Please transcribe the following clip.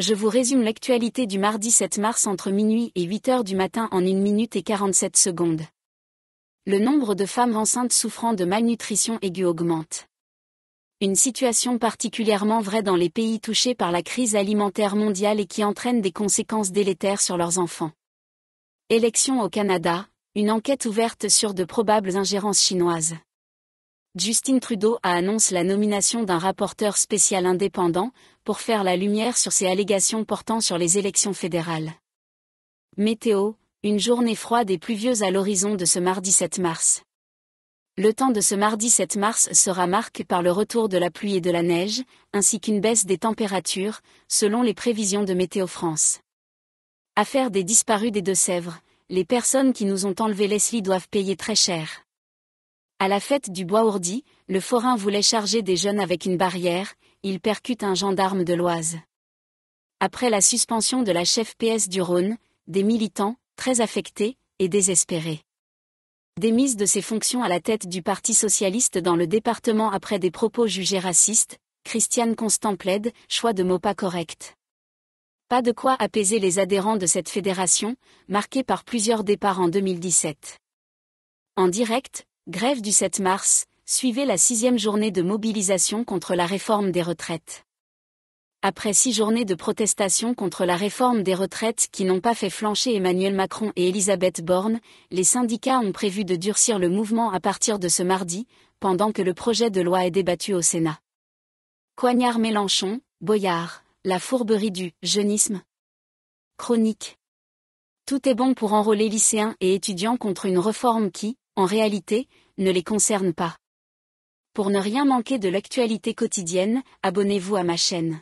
Je vous résume l'actualité du mardi 7 mars entre minuit et 8 heures du matin en 1 minute et 47 secondes. Le nombre de femmes enceintes souffrant de malnutrition aiguë augmente. Une situation particulièrement vraie dans les pays touchés par la crise alimentaire mondiale et qui entraîne des conséquences délétères sur leurs enfants. Élections au Canada, une enquête ouverte sur de probables ingérences chinoises. Justin Trudeau a annoncé la nomination d'un rapporteur spécial indépendant pour faire la lumière sur ses allégations portant sur les élections fédérales. Météo, une journée froide et pluvieuse à l'horizon de ce mardi 7 mars. Le temps de ce mardi 7 mars sera marqué par le retour de la pluie et de la neige, ainsi qu'une baisse des températures, selon les prévisions de Météo France. Affaire des disparus des Deux-Sèvres, les personnes qui nous ont enlevé Leslie doivent payer très cher. À la fête du bois ourdi, le forain voulait charger des jeunes avec une barrière, il percute un gendarme de l'Oise. Après la suspension de la chef PS du Rhône, des militants, très affectés, et désespérés. Démise de ses fonctions à la tête du Parti socialiste dans le département après des propos jugés racistes, Christiane Constant plaide, choix de mots pas correct. Pas de quoi apaiser les adhérents de cette fédération, marquée par plusieurs départs en 2017. En direct, Grève du 7 mars, suivez la sixième journée de mobilisation contre la réforme des retraites. Après six journées de protestation contre la réforme des retraites qui n'ont pas fait flancher Emmanuel Macron et Elisabeth Borne, les syndicats ont prévu de durcir le mouvement à partir de ce mardi, pendant que le projet de loi est débattu au Sénat. Coignard Mélenchon, Boyard, la fourberie du jeunisme. Chronique. Tout est bon pour enrôler lycéens et étudiants contre une réforme qui, en réalité, ne les concerne pas. Pour ne rien manquer de l'actualité quotidienne, abonnez-vous à ma chaîne.